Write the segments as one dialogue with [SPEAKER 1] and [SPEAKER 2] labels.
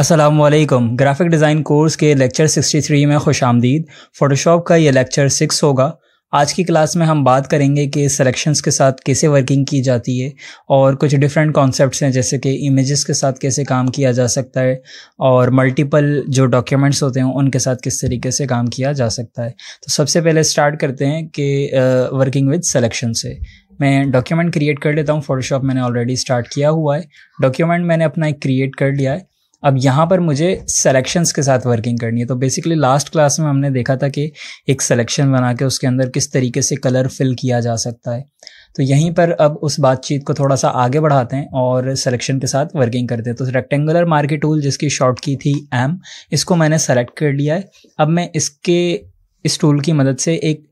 [SPEAKER 1] Aslam graphic design course के lecture 63 में खुश आमदीद फ़ोटोशॉप का ये लेक्चर 6 होगा आज की क्लास में हम बात करेंगे कि सिलेक्शन के साथ कैसे वर्किंग की जाती है और कुछ डिफरेंट कॉन्सेप्ट्स हैं जैसे कि इमेजेस के साथ कैसे काम किया जा सकता है और मल्टीपल जो डॉक्यूमेंट्स होते हैं उनके साथ किस तरीके से काम किया जा सकता है तो सबसे पहले स्टार्ट करते हैं कि वर्किंग विद सेलेक्शन से मैं डॉक्यूमेंट क्रिएट कर लेता हूँ फ़ोटोशॉप मैंने ऑलरेडी स्टार्ट किया हुआ है डॉक्यूमेंट मैंने अपना एक क्रिएट कर लिया है अब यहाँ पर मुझे सेलेक्शंस के साथ वर्किंग करनी है तो बेसिकली लास्ट क्लास में हमने देखा था कि एक सेलेक्शन बना के उसके अंदर किस तरीके से कलर फिल किया जा सकता है तो यहीं पर अब उस बातचीत को थोड़ा सा आगे बढ़ाते हैं और सिलेक्शन के साथ वर्किंग करते हैं तो रेक्टेंगुलर मार्के टूल जिसकी शॉर्ट की थी एम इसको मैंने सेलेक्ट कर लिया है अब मैं इसके इस टूल की मदद से एक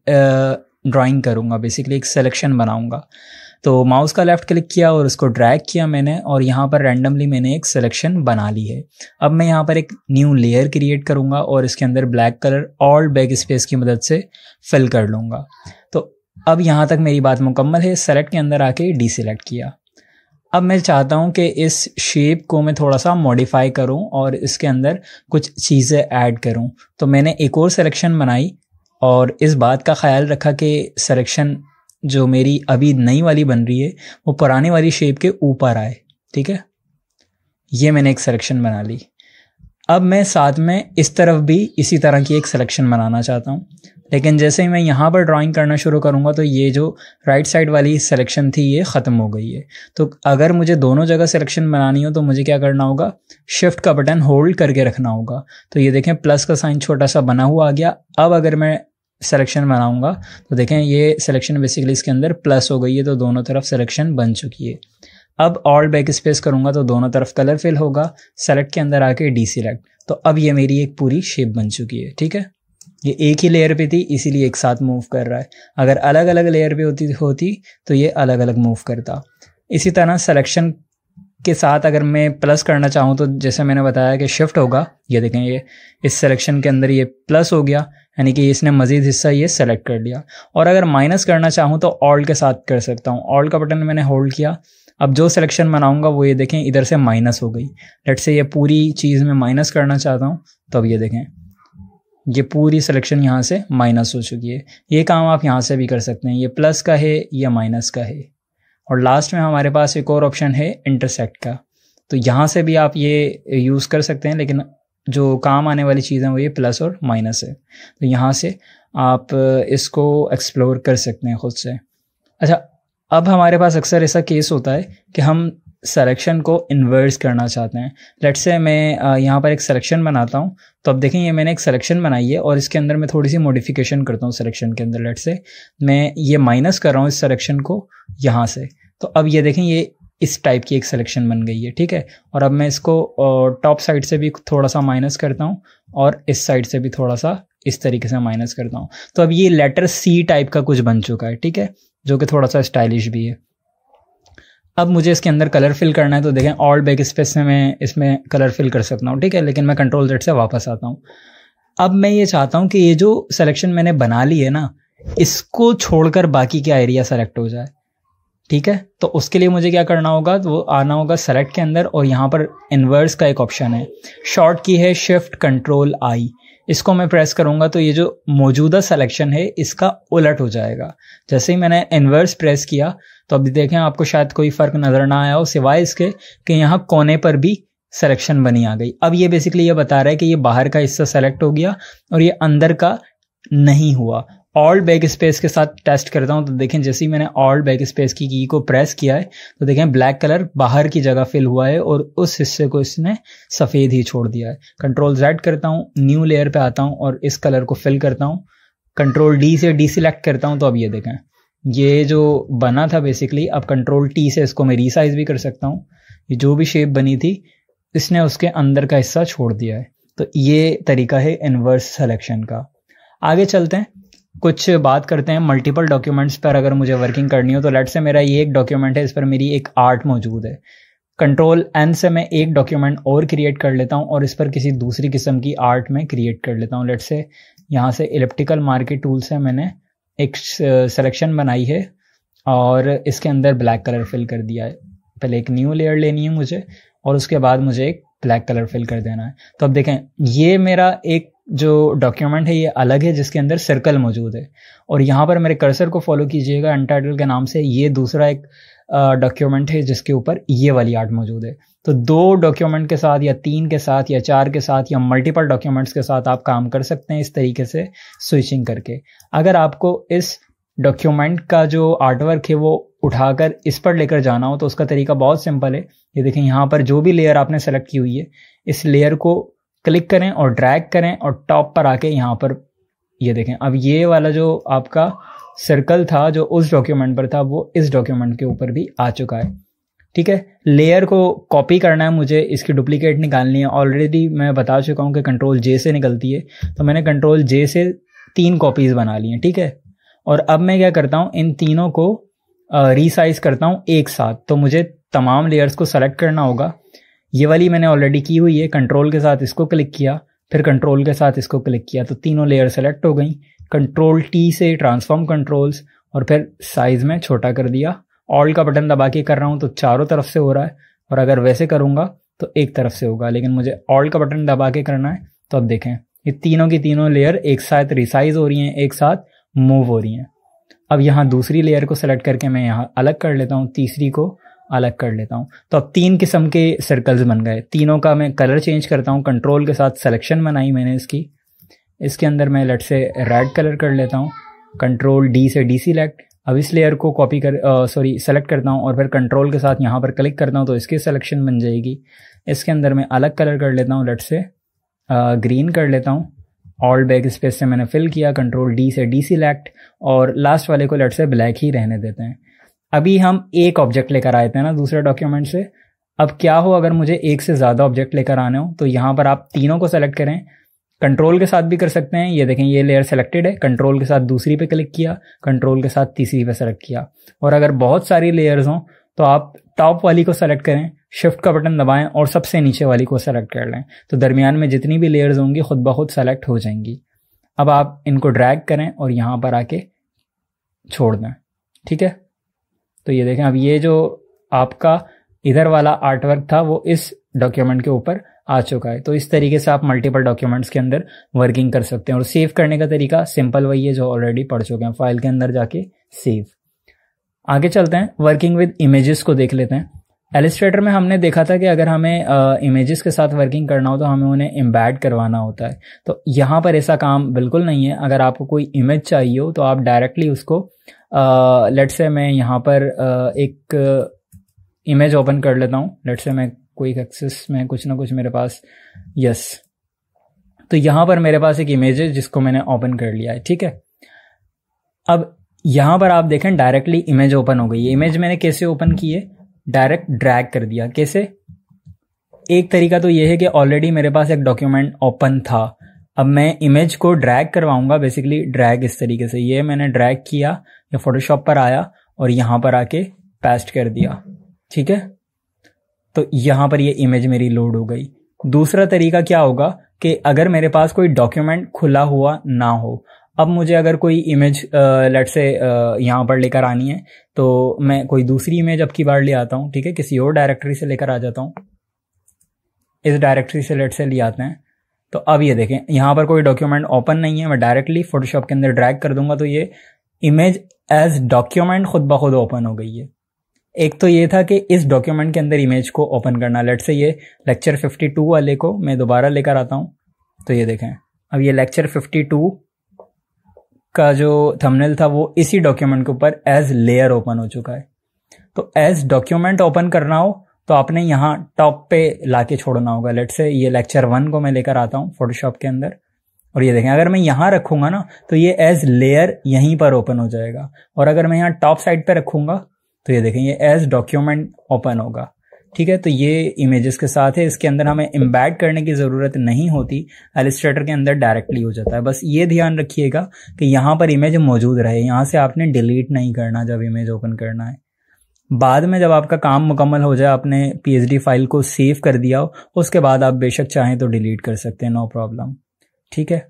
[SPEAKER 1] ड्राइंग करूँगा बेसिकली एक सिलेक्शन बनाऊँगा तो माउस का लेफ़्ट क्लिक किया और उसको ड्रैग किया मैंने और यहाँ पर रैंडमली मैंने एक सिलेक्शन बना ली है अब मैं यहाँ पर एक न्यू लेयर क्रिएट करूँगा और इसके अंदर ब्लैक कलर और बैक स्पेस की मदद से फिल कर लूँगा तो अब यहाँ तक मेरी बात मुकम्मल है सेलेक्ट के अंदर आके डी किया अब मैं चाहता हूँ कि इस शेप को मैं थोड़ा सा मॉडिफाई करूँ और इसके अंदर कुछ चीज़ें ऐड करूँ तो मैंने एक और सिलेक्शन बनाई और इस बात का ख्याल रखा कि सिलेक्शन जो मेरी अभी नई वाली बन रही है वो पुराने वाली शेप के ऊपर आए ठीक है ये मैंने एक सिलेक्शन बना ली अब मैं साथ में इस तरफ भी इसी तरह की एक सिलेक्शन बनाना चाहता हूँ लेकिन जैसे ही मैं यहाँ पर ड्राइंग करना शुरू करूँगा तो ये जो राइट साइड वाली सिलेक्शन थी ये ख़त्म हो गई है तो अगर मुझे दोनों जगह सिलेक्शन बनानी हो तो मुझे क्या करना होगा शिफ्ट का बटन होल्ड करके रखना होगा तो ये देखें प्लस का साइन छोटा सा बना हुआ आ गया अब अगर मैं सिलेक्शन बनाऊंगा तो देखें ये सिलेक्शन बेसिकली इसके अंदर प्लस हो गई है तो दोनों तरफ सिलेक्शन बन चुकी है अब ऑल बैक स्पेस करूंगा तो दोनों तरफ कलर फिल होगा सेलेक्ट के अंदर आके डी सिलेक्ट तो अब ये मेरी एक पूरी शेप बन चुकी है ठीक है ये एक ही लेयर पे थी इसीलिए एक साथ मूव कर रहा है अगर अलग अलग लेयर पे होती होती तो ये अलग अलग मूव करता इसी तरह सेलेक्शन के साथ अगर मैं प्लस करना चाहूँ तो जैसे मैंने बताया कि शिफ्ट होगा ये देखें ये इस सेलेक्शन के अंदर ये प्लस हो गया यानी कि इसने मज़ीद हिस्सा ये सेलेक्ट कर लिया और अगर माइनस करना चाहूँ तो ऑल के साथ कर सकता हूँ ऑल का बटन मैंने होल्ड किया अब जो सिलेक्शन बनाऊँगा वो ये देखें इधर से माइनस हो गई लेट से ये पूरी चीज़ में माइनस करना चाहता हूँ तो अब ये देखें ये पूरी सिलेक्शन यहाँ से माइनस हो चुकी है ये काम आप यहाँ से भी कर सकते हैं ये प्लस का है या माइनस का है और लास्ट में हमारे पास एक और ऑप्शन है इंटरसेक्ट का तो यहाँ से भी आप ये यूज़ कर सकते हैं लेकिन जो काम आने वाली चीज़ हैं वो ये प्लस और माइनस है तो यहाँ से आप इसको एक्सप्लोर कर सकते हैं ख़ुद से अच्छा अब हमारे पास अक्सर ऐसा केस होता है कि हम सेलेक्शन को इन्वर्स करना चाहते हैं लेट से मैं यहाँ पर एक सिलेक्शन बनाता हूँ तो अब देखें ये मैंने एक सिलेक्शन बनाई है और इसके अंदर मैं थोड़ी सी मॉडिफिकेशन करता हूँ सिलेक्शन के अंदर लेट्स से मैं ये माइनस कर रहा हूँ इस सिलेक्शन को यहाँ से तो अब ये देखें ये इस टाइप की एक सिलेक्शन बन गई है ठीक है और अब मैं इसको टॉप साइड से भी थोड़ा सा माइनस करता हूँ और इस साइड से भी थोड़ा सा इस तरीके से माइनस करता हूँ तो अब ये लेटर सी टाइप का कुछ बन चुका है ठीक है जो कि थोड़ा सा स्टाइलिश भी है अब मुझे इसके अंदर कलर फिल करना है तो देखें ऑल बैक स्पेस में मैं इसमें कलर फिल कर सकता हूँ ठीक है लेकिन मैं कंट्रोल जेड से वापस आता हूँ अब मैं ये चाहता हूँ कि ये जो सिलेक्शन मैंने बना ली है ना इसको छोड़कर बाकी क्या एरिया सेलेक्ट हो जाए ठीक है तो उसके लिए मुझे क्या करना होगा तो वो आना होगा सेलेक्ट के अंदर और यहाँ पर इन्वर्स का एक ऑप्शन है शॉर्ट की है शिफ्ट कंट्रोल आई इसको मैं प्रेस करूँगा तो ये जो मौजूदा सेलेक्शन है इसका उलट हो जाएगा जैसे ही मैंने इन्वर्स प्रेस किया तो अभी देखें आपको शायद कोई फ़र्क नज़र ना आया हो सिवाय इसके कि यहाँ कोने पर भी सेलेक्शन बनी आ गई अब ये बेसिकली ये बता रहा है कि ये बाहर का हिस्सा सेलेक्ट हो गया और ये अंदर का नहीं हुआ ऑल्ट बैक स्पेस के साथ टेस्ट करता हूँ तो देखें जैसे ही मैंने ऑल्ट बैक स्पेस की की को प्रेस किया है तो देखें ब्लैक कलर बाहर की जगह फिल हुआ है और उस हिस्से को इसने सफ़ेद ही छोड़ दिया है कंट्रोल जेड करता हूँ न्यू लेयर पे आता हूँ और इस कलर को फिल करता हूँ कंट्रोल डी से डी सिलेक्ट करता हूँ तो अब ये देखें ये जो बना था बेसिकली अब कंट्रोल टी से इसको मैं रिसाइज भी कर सकता हूँ ये जो भी शेप बनी थी इसने उसके अंदर का हिस्सा छोड़ दिया है तो ये तरीका है इन्वर्स सिलेक्शन का आगे चलते हैं कुछ बात करते हैं मल्टीपल डॉक्यूमेंट्स पर अगर मुझे वर्किंग करनी हो तो लेट से मेरा ये एक डॉक्यूमेंट है इस पर मेरी एक आर्ट मौजूद है कंट्रोल एन से मैं एक डॉक्यूमेंट और क्रिएट कर लेता हूँ और इस पर किसी दूसरी किस्म की आर्ट में क्रिएट कर लेता हूँ लेट से यहाँ से इलेप्टिकल मार्केट टूल से मैंने एक सिलेक्शन बनाई है और इसके अंदर ब्लैक कलर फिल कर दिया है पहले एक न्यू लेयर लेनी है मुझे और उसके बाद मुझे एक ब्लैक कलर फिल कर देना है तो अब देखें ये मेरा एक जो डॉक्यूमेंट है ये अलग है जिसके अंदर सर्कल मौजूद है और यहाँ पर मेरे कर्सर को फॉलो कीजिएगा अनटाइटल के नाम से ये दूसरा एक डॉक्यूमेंट है जिसके ऊपर ये वाली आर्ट मौजूद है तो दो डॉक्यूमेंट के साथ या तीन के साथ या चार के साथ या मल्टीपल डॉक्यूमेंट्स के साथ आप काम कर सकते हैं इस तरीके से स्विचिंग करके अगर आपको इस डॉक्यूमेंट का जो आर्टवर्क है वो उठाकर इस पर लेकर जाना हो तो उसका तरीका बहुत सिंपल है ये देखें यहाँ पर जो भी लेयर आपने सेलेक्ट की हुई है इस लेयर को क्लिक करें और ड्रैग करें और टॉप पर आके यहाँ पर ये देखें अब ये वाला जो आपका सर्कल था जो उस डॉक्यूमेंट पर था वो इस डॉक्यूमेंट के ऊपर भी आ चुका है ठीक है लेयर को कॉपी करना है मुझे इसकी डुप्लीकेट निकालनी है ऑलरेडी मैं बता चुका हूँ कि कंट्रोल जे से निकलती है तो मैंने कंट्रोल जे से तीन कॉपीज़ बना ली हैं ठीक है और अब मैं क्या करता हूँ इन तीनों को रिसाइज करता हूँ एक साथ तो मुझे तमाम लेयर्स को सेलेक्ट करना होगा ये वाली मैंने ऑलरेडी की हुई है कंट्रोल के साथ इसको क्लिक किया फिर कंट्रोल के साथ इसको क्लिक किया तो तीनों लेयर सेलेक्ट हो गई कंट्रोल टी से ट्रांसफॉर्म कंट्रोल्स और फिर साइज में छोटा कर दिया ऑल का बटन दबा के कर रहा हूँ तो चारों तरफ से हो रहा है और अगर वैसे करूँगा तो एक तरफ से होगा लेकिन मुझे ऑल का बटन दबा के करना है तो अब देखें ये तीनों की तीनों लेयर एक साथ रिसाइज हो रही हैं एक साथ मूव हो रही हैं अब यहाँ दूसरी लेयर को सेलेक्ट करके मैं यहाँ अलग कर लेता हूँ तीसरी को अलग कर लेता हूँ तो अब तीन किस्म के सर्कल्स बन गए तीनों का मैं कलर चेंज करता हूँ कंट्रोल के साथ सेलेक्शन बनाई मैंने इसकी इसके अंदर मैं लट से रेड कलर कर लेता हूँ कंट्रोल डी से डी सिलेक्ट अब इस लेयर को कॉपी कर सॉरी सेलेक्ट करता हूँ और फिर कंट्रोल के साथ यहाँ पर क्लिक करता हूँ तो इसकी सेलेक्शन बन जाएगी इसके अंदर मैं अलग कलर कर लेता हूँ लट से ग्रीन कर लेता हूँ ऑल बैक स्पेस से मैंने फिल किया कंट्रोल डी से डी सिलेक्ट और लास्ट वाले को लट से ब्लैक ही रहने देते हैं अभी हम एक ऑब्जेक्ट लेकर आए थे ना दूसरे डॉक्यूमेंट से अब क्या हो अगर मुझे एक से ज़्यादा ऑब्जेक्ट लेकर आने हो तो यहां पर आप तीनों को सेलेक्ट करें कंट्रोल के साथ भी कर सकते हैं ये देखें ये लेयर सेलेक्टेड है कंट्रोल के साथ दूसरी पे क्लिक किया कंट्रोल के साथ तीसरी पे सेलेक्ट किया और अगर बहुत सारी लेयर्स हों तो आप टॉप वाली को सेलेक्ट करें शिफ्ट का बटन दबाएं और सबसे नीचे वाली को सेलेक्ट कर लें तो दरमियान में जितनी भी लेयर्स होंगी खुद ब खुद सेलेक्ट हो जाएंगी अब आप इनको ड्रैग करें और यहाँ पर आके छोड़ दें ठीक है तो ये देखें अब ये जो आपका इधर वाला आर्टवर्क था वो इस डॉक्यूमेंट के ऊपर आ चुका है तो इस तरीके से आप मल्टीपल डॉक्यूमेंट्स के अंदर वर्किंग कर सकते हैं और सेव करने का तरीका सिंपल वही है जो ऑलरेडी पढ़ चुके हैं फाइल के अंदर जाके सेव आगे चलते हैं वर्किंग विद इमेजेस को देख लेते हैं एलिस्ट्रेटर में हमने देखा था कि अगर हमें इमेजेस के साथ वर्किंग करना हो तो हमें उन्हें एम्बेड करवाना होता है तो यहाँ पर ऐसा काम बिल्कुल नहीं है अगर आपको कोई इमेज चाहिए हो तो आप डायरेक्टली उसको लेट से मैं यहाँ पर uh, एक इमेज ओपन कर लेता हूँ लेट से मैं कोई एक्सेस में कुछ ना कुछ मेरे पास यस तो यहाँ पर मेरे पास एक इमेज है जिसको मैंने ओपन कर लिया है ठीक है अब यहाँ पर आप देखें डायरेक्टली इमेज ओपन हो गई है इमेज मैंने कैसे ओपन की है डायरेक्ट ड्रैग कर दिया कैसे एक तरीका तो यह है कि ऑलरेडी मेरे पास एक डॉक्यूमेंट ओपन था अब मैं इमेज को ड्रैग करवाऊंगा बेसिकली ड्रैग इस तरीके से ये मैंने ड्रैग किया या फोटोशॉप पर आया और यहां पर आके पेस्ट कर दिया ठीक है तो यहां पर ये इमेज मेरी लोड हो गई दूसरा तरीका क्या होगा कि अगर मेरे पास कोई डॉक्यूमेंट खुला हुआ ना हो अब मुझे अगर कोई इमेज लेट से यहाँ पर लेकर आनी है तो मैं कोई दूसरी इमेज अब की बार ले आता हूँ ठीक है किसी और डायरेक्टरी से लेकर आ जाता हूँ इस डायरेक्टरी से लेट से ले आते हैं तो अब ये देखें यहाँ पर कोई डॉक्यूमेंट ओपन नहीं है मैं डायरेक्टली फोटोशॉप के अंदर ड्रैग कर दूंगा तो ये इमेज एज डॉक्यूमेंट खुद ब खुद ओपन हो गई है एक तो ये था कि इस डॉक्यूमेंट के अंदर इमेज को ओपन करना लेट से ये लेक्चर 52 वाले को मैं दोबारा लेकर आता हूँ तो ये देखें अब ये लेक्चर 52 का जो थंबनेल था वो इसी डॉक्यूमेंट के ऊपर एज लेयर ओपन हो चुका है तो एज डॉक्यूमेंट ओपन करना हो तो आपने यहाँ टॉप पे लाके छोड़ना होगा लेट से ये लेक्चर वन को मैं लेकर आता हूँ फोटोशॉप के अंदर और ये देखें अगर मैं यहाँ रखूंगा ना तो ये एज लेयर यहीं पर ओपन हो जाएगा और अगर मैं यहाँ टॉप साइड पर रखूंगा तो ये देखें ये एज डॉक्यूमेंट ओपन होगा ठीक है तो ये इमेजेस के साथ है इसके अंदर हमें एम्बेड करने की ज़रूरत नहीं होती एलिस्ट्रेटर के अंदर डायरेक्टली हो जाता है बस ये ध्यान रखिएगा कि यहाँ पर इमेज मौजूद रहे यहाँ से आपने डिलीट नहीं करना जब इमेज ओपन करना है बाद में जब आपका काम मुकम्मल हो जाए आपने पी फाइल को सेव कर दिया हो उसके बाद आप बेशक चाहें तो डिलीट कर सकते हैं नो प्रॉब्लम ठीक है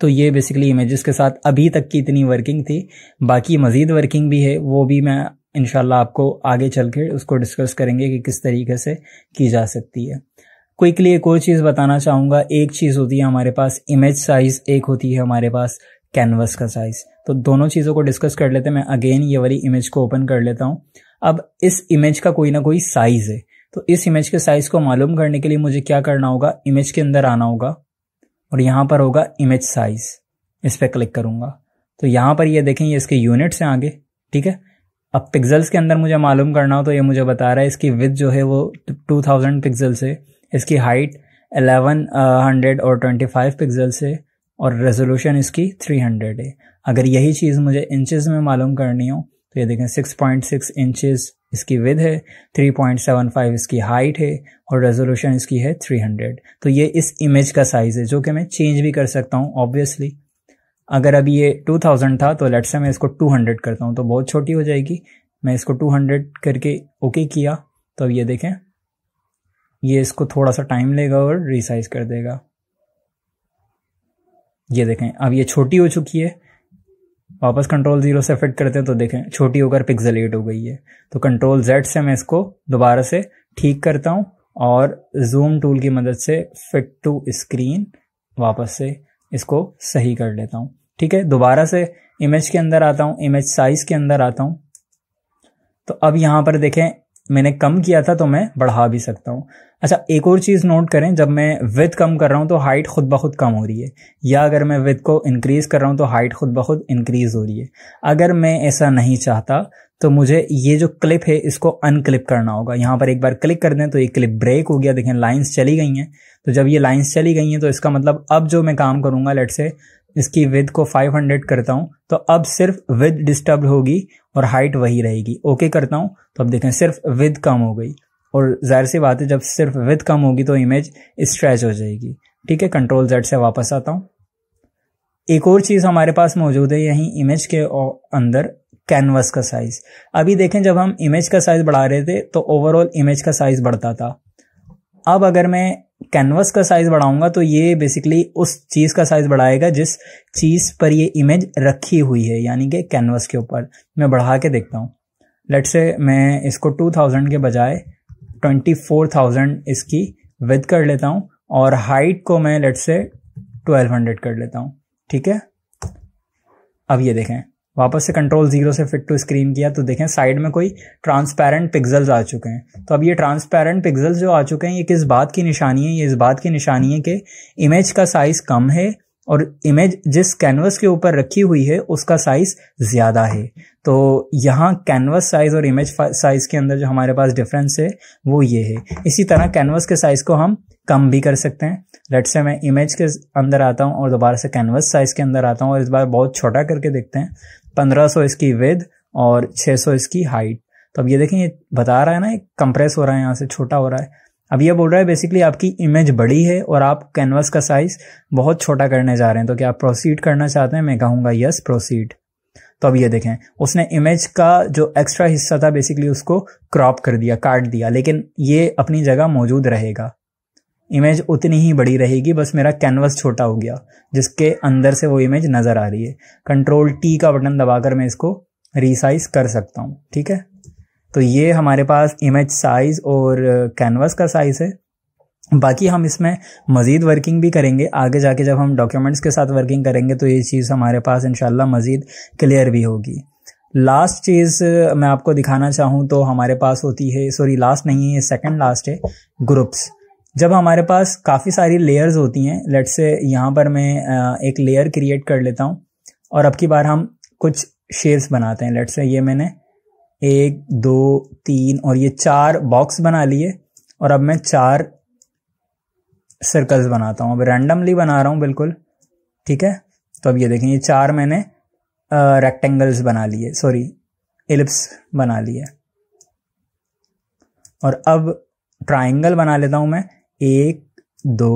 [SPEAKER 1] तो ये बेसिकली इमेजेस के साथ अभी तक की इतनी वर्किंग थी बाकी मज़ीद वर्किंग भी है वो भी मैं इनशाला आपको आगे चल के उसको डिस्कस करेंगे कि किस तरीके से की जा सकती है क्विकली एक और चीज़ बताना चाहूँगा एक चीज़ होती है हमारे पास इमेज साइज़ एक होती है हमारे पास कैनवस का साइज़ तो दोनों चीज़ों को डिस्कस कर लेते हैं मैं अगेन ये वाली इमेज को ओपन कर लेता हूँ अब इस इमेज का कोई ना कोई साइज़ है तो इस इमेज के साइज़ को मालूम करने के लिए मुझे क्या करना होगा इमेज के अंदर आना होगा और यहाँ पर होगा इमेज साइज़ इस पर क्लिक करूंगा तो यहाँ पर ये यह देखें ये इसके यूनिट्स हैं आगे ठीक है अब पिक्सल्स के अंदर मुझे मालूम करना हो तो ये मुझे बता रहा है इसकी विथ जो है वो टू थाउजेंड पिक्सल से इसकी हाइट एलेवन हंड्रेड और ट्वेंटी फाइव पिक्सल से और रेजोल्यूशन इसकी थ्री हंड्रेड है अगर यही चीज़ मुझे इंचज़ में मालूम करनी हो तो ये देखें सिक्स पॉइंट सिक्स इंचज़ इसकी विद है थ्री पॉइंट सेवन फाइव इसकी हाइट है और रेजोल्यूशन इसकी है थ्री हंड्रेड तो ये इस इमेज का साइज़ है जो कि मैं चेंज भी कर सकता हूँ ऑब्वियसली अगर अभी ये 2000 था तो लेट से मैं इसको 200 करता हूँ तो बहुत छोटी हो जाएगी मैं इसको 200 करके ओके किया तो अब ये देखें ये इसको थोड़ा सा टाइम लेगा और रिसाइज कर देगा ये देखें अब ये छोटी हो चुकी है वापस कंट्रोल जीरो से फिट करते हैं तो देखें छोटी होकर पिक्जल एट हो गई है तो कंट्रोल जेड से मैं इसको दोबारा से ठीक करता हूँ और जूम टूल की मदद से फिट टू स्क्रीन वापस से इसको सही कर लेता हूं ठीक है दोबारा से इमेज के अंदर आता हूं इमेज साइज के अंदर आता हूं तो अब यहां पर देखें मैंने कम किया था तो मैं बढ़ा भी सकता हूं अच्छा एक और चीज़ नोट करें जब मैं विथ कम कर रहा हूं तो हाइट खुद ब खुद कम हो रही है या अगर मैं विथ को इंक्रीज़ कर रहा हूं तो हाइट खुद ब खुद इंक्रीज़ हो रही है अगर मैं ऐसा नहीं चाहता तो मुझे ये जो क्लिप है इसको अनक्लिप करना होगा यहाँ पर एक बार क्लिक कर दें तो ये क्लिप ब्रेक हो गया देखें लाइंस चली गई हैं तो जब ये लाइंस चली गई हैं तो इसका मतलब अब जो मैं काम करूँगा लेट से इसकी विद को 500 करता हूँ तो अब सिर्फ विद डिस्टर्ब होगी और हाइट वही रहेगी ओके करता हूँ तो अब देखें सिर्फ विद कम हो गई और जाहिर सी बात है जब सिर्फ विद कम होगी तो इमेज स्ट्रेच हो जाएगी ठीक है कंट्रोल जेड से वापस आता हूँ एक और चीज़ हमारे पास मौजूद है यहीं इमेज के अंदर कैनवस का साइज अभी देखें जब हम इमेज का साइज बढ़ा रहे थे तो ओवरऑल इमेज का साइज बढ़ता था अब अगर मैं कैनवस का साइज बढ़ाऊंगा तो ये बेसिकली उस चीज का साइज बढ़ाएगा जिस चीज पर ये इमेज रखी हुई है यानी कि कैनवस के ऊपर मैं बढ़ा के देखता हूँ लेट से मैं इसको 2000 के बजाय 24,000 इसकी विद कर लेता हूँ और हाइट को मैं लेट से 1200 कर लेता हूँ ठीक है अब ये देखें वापस से कंट्रोल जीरो से फिट टू स्क्रीन किया तो देखें साइड में कोई ट्रांसपेरेंट पिक्सल्स आ चुके हैं तो अब ये ट्रांसपेरेंट पिक्सल्स जो आ चुके हैं ये किस बात की निशानी है ये इस बात की निशानी है कि इमेज का साइज कम है और इमेज जिस कैनवस के ऊपर रखी हुई है उसका साइज ज़्यादा है तो यहाँ कैनवस साइज़ और इमेज साइज़ के अंदर जो हमारे पास डिफरेंस है वो ये है इसी तरह कैनवस के साइज़ को हम कम भी कर सकते हैं लेट से मैं इमेज के अंदर आता हूँ और दोबारा से कैनवस साइज़ के अंदर आता हूँ और इस बार बहुत छोटा करके देखते हैं 1500 इसकी वेद और 600 इसकी हाइट तो अब ये देखें ये बता रहा है ना कंप्रेस हो रहा है यहाँ से छोटा हो रहा है अब ये बोल रहा है बेसिकली आपकी इमेज बड़ी है और आप कैनवस का साइज बहुत छोटा करने जा रहे हैं तो क्या आप प्रोसीड करना चाहते हैं मैं कहूँगा यस प्रोसीड तो अब ये देखें उसने इमेज का जो एक्स्ट्रा हिस्सा था बेसिकली उसको क्रॉप कर दिया काट दिया लेकिन ये अपनी जगह मौजूद रहेगा इमेज उतनी ही बड़ी रहेगी बस मेरा कैनवस छोटा हो गया जिसके अंदर से वो इमेज नज़र आ रही है कंट्रोल टी का बटन दबाकर मैं इसको रिसाइज कर सकता हूँ ठीक है तो ये हमारे पास इमेज साइज और कैनवस का साइज है बाकी हम इसमें मज़ीद वर्किंग भी करेंगे आगे जाके जब हम डॉक्यूमेंट्स के साथ वर्किंग करेंगे तो ये चीज़ हमारे पास इनशाला मज़ीद क्लियर भी होगी लास्ट चीज़ मैं आपको दिखाना चाहूँ तो हमारे पास होती है सॉरी लास्ट नहीं है सेकंड लास्ट है ग्रुप्स जब हमारे पास काफ़ी सारी लेयर्स होती हैं लेट से यहाँ पर मैं एक लेयर क्रिएट कर लेता हूँ और अब की बार हम कुछ शेप्स बनाते हैं लेट से ये मैंने एक दो तीन और ये चार बॉक्स बना लिए और अब मैं चार सर्कल्स बनाता हूँ अब रैंडमली बना रहा हूँ बिल्कुल ठीक है तो अब ये देखें ये चार मैंने रेक्टेंगल्स बना लिए सॉरी एलिप्स बना लिए और अब ट्राइंगल बना लेता हूँ मैं एक दो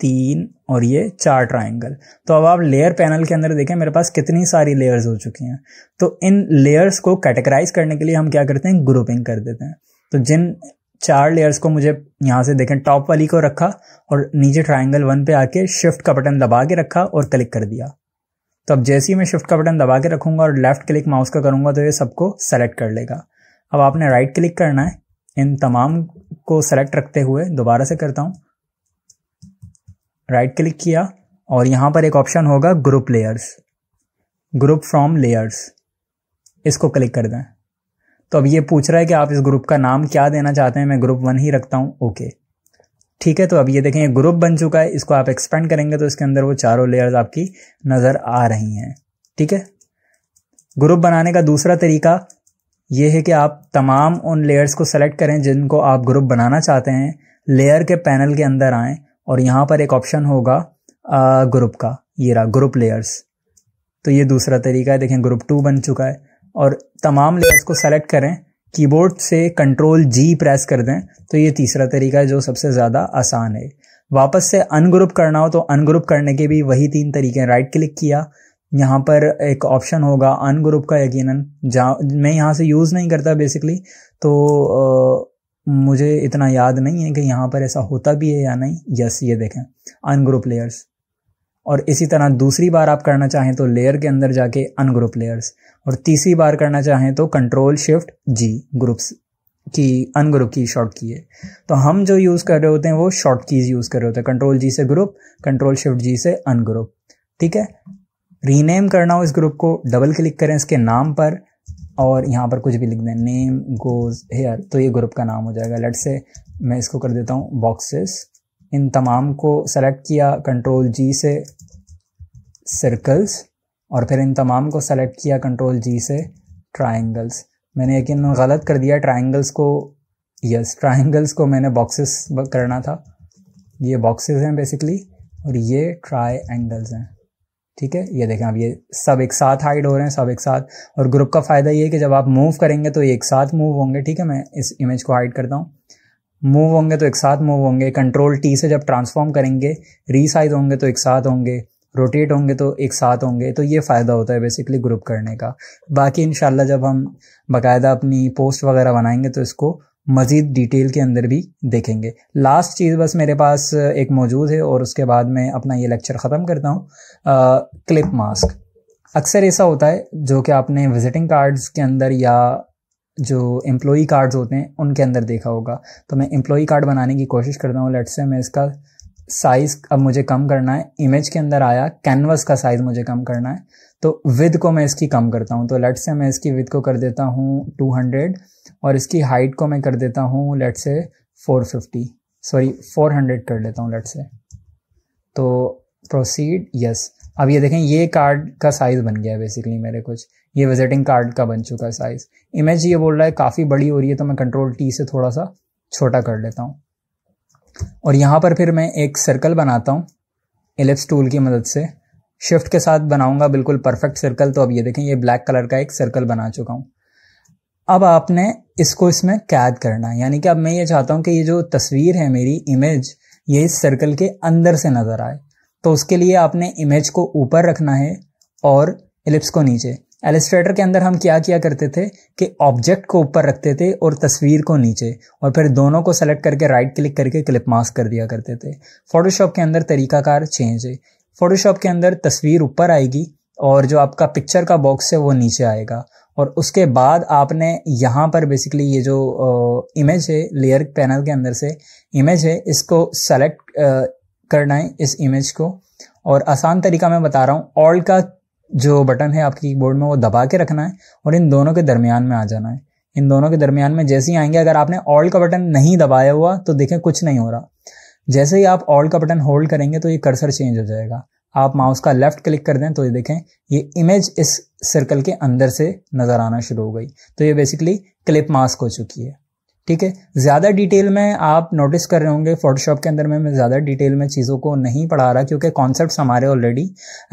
[SPEAKER 1] तीन और ये चार ट्राइंगल तो अब आप लेयर पैनल के अंदर देखें मेरे पास कितनी सारी लेयर्स हो चुकी हैं तो इन लेयर्स को कैटेगराइज करने के लिए हम क्या करते हैं ग्रुपिंग कर देते हैं तो जिन चार लेयर्स को मुझे यहाँ से देखें टॉप वाली को रखा और नीचे ट्राइंगल वन पे आके शिफ्ट का बटन दबा के रखा और क्लिक कर दिया तो अब जैसे ही मैं शिफ्ट का बटन दबा के रखूंगा और लेफ्ट क्लिक माउस का करूंगा तो ये सबको सेलेक्ट कर लेगा अब आपने राइट क्लिक करना है इन तमाम को सेलेक्ट रखते हुए दोबारा से करता हूं राइट क्लिक किया और यहां पर एक ऑप्शन होगा group layers group from layers इसको क्लिक कर दें तो अब ये पूछ रहा है कि आप इस ग्रुप का नाम क्या देना चाहते हैं मैं ग्रुप वन ही रखता हूं ओके ठीक है तो अब ये देखें ये ग्रुप बन चुका है इसको आप एक्सपेंड करेंगे तो इसके अंदर वो चारों लेयर्स आपकी नज़र आ रही हैं ठीक है ग्रुप बनाने का दूसरा तरीका ये है कि आप तमाम उन लेयर्स को सेलेक्ट करें जिनको आप ग्रुप बनाना चाहते हैं लेयर के पैनल के अंदर आए और यहाँ पर एक ऑप्शन होगा ग्रुप का ये रहा ग्रुप लेयर्स तो ये दूसरा तरीका है देखें ग्रुप टू बन चुका है और तमाम लेयर्स को सेलेक्ट करें कीबोर्ड से कंट्रोल जी प्रेस कर दें तो ये तीसरा तरीका है जो सबसे ज़्यादा आसान है वापस से अनग्रुप करना हो तो अनग्रुप करने के भी वही तीन तरीके हैं राइट क्लिक किया यहाँ पर एक ऑप्शन होगा अन ग्रुप का यकीनन जहाँ मैं यहाँ से यूज़ नहीं करता बेसिकली तो आ, मुझे इतना याद नहीं है कि यहाँ पर ऐसा होता भी है या नहीं यस ये देखें अन ग्रुप लेयर्स और इसी तरह दूसरी बार आप करना चाहें तो लेयर के अंदर जाके अन ग्रुप लेयर्स और तीसरी बार करना चाहें तो कंट्रोल शिफ्ट जी ग्रुप्स की अन ग्रुप की शॉर्ट की है तो हम जो यूज़ कर रहे होते हैं वो शॉर्ट कीज़ यूज़ कर रहे होते हैं कंट्रोल जी से ग्रुप कंट्रोल शिफ्ट जी से अन ग्रुप ठीक है रीनेम करना हो इस ग्रुप को डबल क्लिक करें इसके नाम पर और यहाँ पर कुछ भी लिख दें नेम गोज हेयर तो ये ग्रुप का नाम हो जाएगा लेट से मैं इसको कर देता हूँ बॉक्सेस इन तमाम को सेलेक्ट किया कंट्रोल जी से सर्कल्स और फिर इन तमाम को सेलेक्ट किया कंट्रोल जी से ट्राइंगल्स मैंने यकीन गलत कर दिया ट्राइंगल्स को यस ट्राइंगल्स को मैंने बॉक्सेस करना था ये बॉक्सेस हैं बेसिकली और ये ट्राई एंगल्स हैं ठीक है ये देखें आप ये सब एक साथ हाइड हो रहे हैं सब एक साथ और ग्रुप का फ़ायदा ये है कि जब आप मूव करेंगे तो एक साथ मूव होंगे ठीक है मैं इस इमेज को हाइड करता हूँ मूव होंगे तो एक साथ मूव होंगे कंट्रोल टी से जब ट्रांसफॉर्म करेंगे रीसाइज होंगे तो एक साथ होंगे रोटेट होंगे तो एक साथ होंगे तो ये फ़ायदा होता है बेसिकली ग्रुप करने का बाकी इन जब हम बाकायदा अपनी पोस्ट वगैरह बनाएंगे तो इसको मज़ीद डिटेल के अंदर भी देखेंगे लास्ट चीज़ बस मेरे पास एक मौजूद है और उसके बाद मैं अपना ये लेक्चर ख़त्म करता हूँ क्लिप मास्क अक्सर ऐसा होता है जो कि आपने विज़िटिंग कार्ड्स के अंदर या जो एम्प्लॉई कार्ड्स होते हैं उनके अंदर देखा होगा तो मैं एम्प्लॉई कार्ड बनाने की कोशिश करता हूँ लेट्स से मैं इसका साइज अब मुझे कम करना है इमेज के अंदर आया कैनवस का साइज मुझे कम करना है तो विद को मैं इसकी कम करता हूँ तो लेट से मैं इसकी विद को कर देता हूँ 200 और इसकी हाइट को मैं कर देता हूँ लेट से 450 सॉरी 400 कर लेता हूँ लेट से तो प्रोसीड यस अब ये देखें ये कार्ड का साइज़ बन गया है बेसिकली मेरे कुछ ये विजिटिंग कार्ड का बन चुका है साइज़ इमेज ये बोल रहा है काफ़ी बड़ी हो रही है तो मैं कंट्रोल टी से थोड़ा सा छोटा कर लेता हूँ और यहाँ पर फिर मैं एक सर्कल बनाता हूँ एलिप्स टूल की मदद से शिफ्ट के साथ बनाऊंगा बिल्कुल परफेक्ट सर्कल तो अब ये देखें ये ब्लैक कलर का एक सर्कल बना चुका हूँ अब आपने इसको इसमें कैद करना है यानी कि अब मैं ये चाहता हूँ कि ये जो तस्वीर है मेरी इमेज ये इस सर्कल के अंदर से नज़र आए तो उसके लिए आपने इमेज को ऊपर रखना है और एलिप्स को नीचे एलिस्ट्रेटर के अंदर हम क्या किया करते थे कि ऑब्जेक्ट को ऊपर रखते थे और तस्वीर को नीचे और फिर दोनों को सेलेक्ट करके राइट क्लिक करके क्लिप मास्क कर दिया करते थे फोटोशॉप के अंदर तरीकाकार चेंज है फोटोशॉप के अंदर तस्वीर ऊपर आएगी और जो आपका पिक्चर का बॉक्स है वो नीचे आएगा और उसके बाद आपने यहाँ पर बेसिकली ये जो इमेज है लेयर पैनल के अंदर से इमेज है इसको सेलेक्ट करना है इस इमेज को और आसान तरीका मैं बता रहा हूँ ऑल का जो बटन है आपके कीबोर्ड में वो दबा के रखना है और इन दोनों के दरमियान में आ जाना है इन दोनों के दरमियान में जैसे ही आएंगे अगर आपने ऑल का बटन नहीं दबाया हुआ तो देखें कुछ नहीं हो रहा जैसे ही आप ऑल का बटन होल्ड करेंगे तो ये कर्सर चेंज हो जाएगा आप माउस का लेफ्ट क्लिक कर दें तो ये देखें ये इमेज इस सर्कल के अंदर से नज़र आना शुरू हो गई तो ये बेसिकली क्लिप मास्क हो चुकी है ठीक है ज़्यादा डिटेल में आप नोटिस कर रहे होंगे फोटोशॉप के अंदर में मैं ज़्यादा डिटेल में चीज़ों को नहीं पढ़ा रहा क्योंकि कॉन्सेप्ट हमारे ऑलरेडी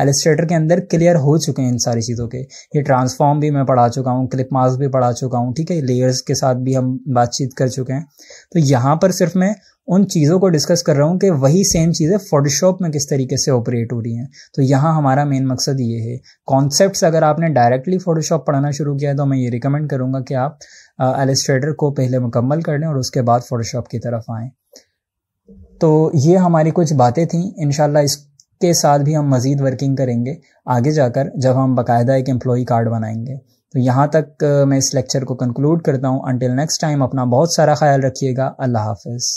[SPEAKER 1] एलिस्ट्रेटर के अंदर क्लियर हो चुके हैं इन सारी चीज़ों के ये ट्रांसफॉर्म भी मैं पढ़ा चुका हूँ क्लिप मार्क्स भी पढ़ा चुका हूँ ठीक है लेयर्स के साथ भी हम बातचीत कर चुके हैं तो यहाँ पर सिर्फ मैं उन चीज़ों को डिस्कस कर रहा हूँ कि वही सेम चीज़ें फोटोशॉप में किस तरीके से ऑपरेट हो रही हैं तो यहाँ हमारा मेन मकसद ये है कॉन्सेप्ट अगर आपने डायरेक्टली फोटोशॉप पढ़ना शुरू किया है तो मैं ये रिकमेंड करूँगा कि आप एलिस्ट्रेटर को पहले मुकम्मल कर लें और उसके बाद फोटोशॉप की तरफ आएँ तो ये हमारी कुछ बातें थी इन इसके साथ भी हम मज़ीद वर्किंग करेंगे आगे जाकर जब हम बाकायदा एक एम्प्लॉई कार्ड बनाएंगे तो यहाँ तक मैं इस लेक्चर को कंक्लूड करता हूँ अंटिल नेक्स्ट टाइम अपना बहुत सारा ख्याल रखिएगा अल्लाह हाफिज़